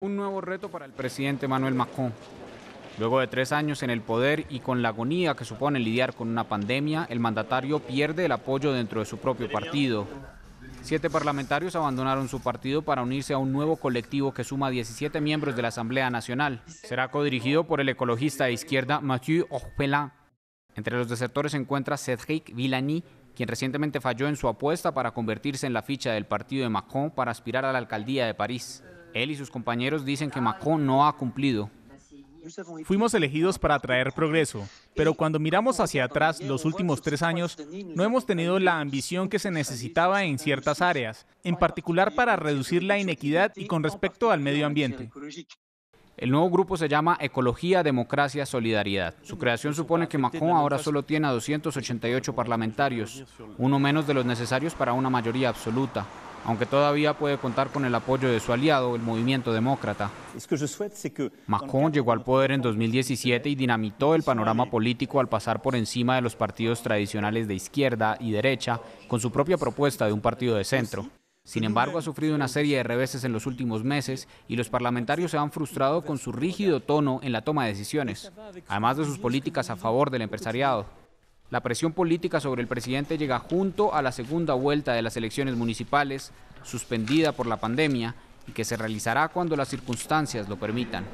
Un nuevo reto para el presidente Manuel Macron. Luego de tres años en el poder y con la agonía que supone lidiar con una pandemia, el mandatario pierde el apoyo dentro de su propio partido. Siete parlamentarios abandonaron su partido para unirse a un nuevo colectivo que suma 17 miembros de la Asamblea Nacional. Será codirigido por el ecologista de izquierda Mathieu Orpelin. Entre los desertores se encuentra Cédric Villani, quien recientemente falló en su apuesta para convertirse en la ficha del partido de Macron para aspirar a la alcaldía de París. Él y sus compañeros dicen que Macón no ha cumplido. Fuimos elegidos para traer progreso, pero cuando miramos hacia atrás los últimos tres años, no hemos tenido la ambición que se necesitaba en ciertas áreas, en particular para reducir la inequidad y con respecto al medio ambiente. El nuevo grupo se llama Ecología, Democracia, Solidaridad. Su creación supone que Macón ahora solo tiene a 288 parlamentarios, uno menos de los necesarios para una mayoría absoluta aunque todavía puede contar con el apoyo de su aliado, el movimiento demócrata. Macron llegó al poder en 2017 y dinamitó el panorama político al pasar por encima de los partidos tradicionales de izquierda y derecha con su propia propuesta de un partido de centro. Sin embargo, ha sufrido una serie de reveses en los últimos meses y los parlamentarios se han frustrado con su rígido tono en la toma de decisiones, además de sus políticas a favor del empresariado. La presión política sobre el presidente llega junto a la segunda vuelta de las elecciones municipales, suspendida por la pandemia, y que se realizará cuando las circunstancias lo permitan.